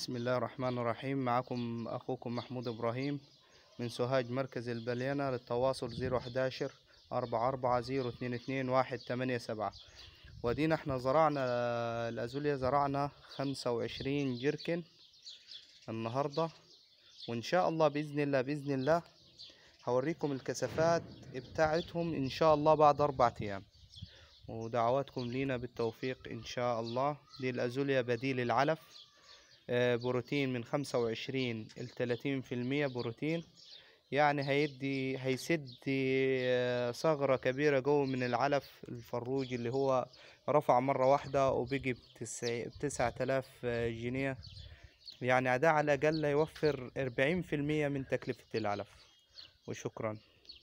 بسم الله الرحمن الرحيم معكم أخوكم محمود إبراهيم من سوهاج مركز البليانة للتواصل 011 44 022 187 ودينا احنا زرعنا الأزوليا زرعنا 25 جركن النهاردة وإن شاء الله بإذن الله بإذن الله هوريكم الكثافات بتاعتهم إن شاء الله بعد أربع أيام ودعواتكم لينا بالتوفيق إن شاء الله دي الأزوليا بديل العلف آه، بروتين من خمسة وعشرين لتلاتين في المية بروتين يعني هيدي هيسد آه، ثغرة كبيرة جوه من العلف الفروج اللي هو رفع مرة واحدة وبيجي بتسع تلاف آه، جنيه يعني ده على الأقل يوفر أربعين في المية من تكلفة العلف وشكرا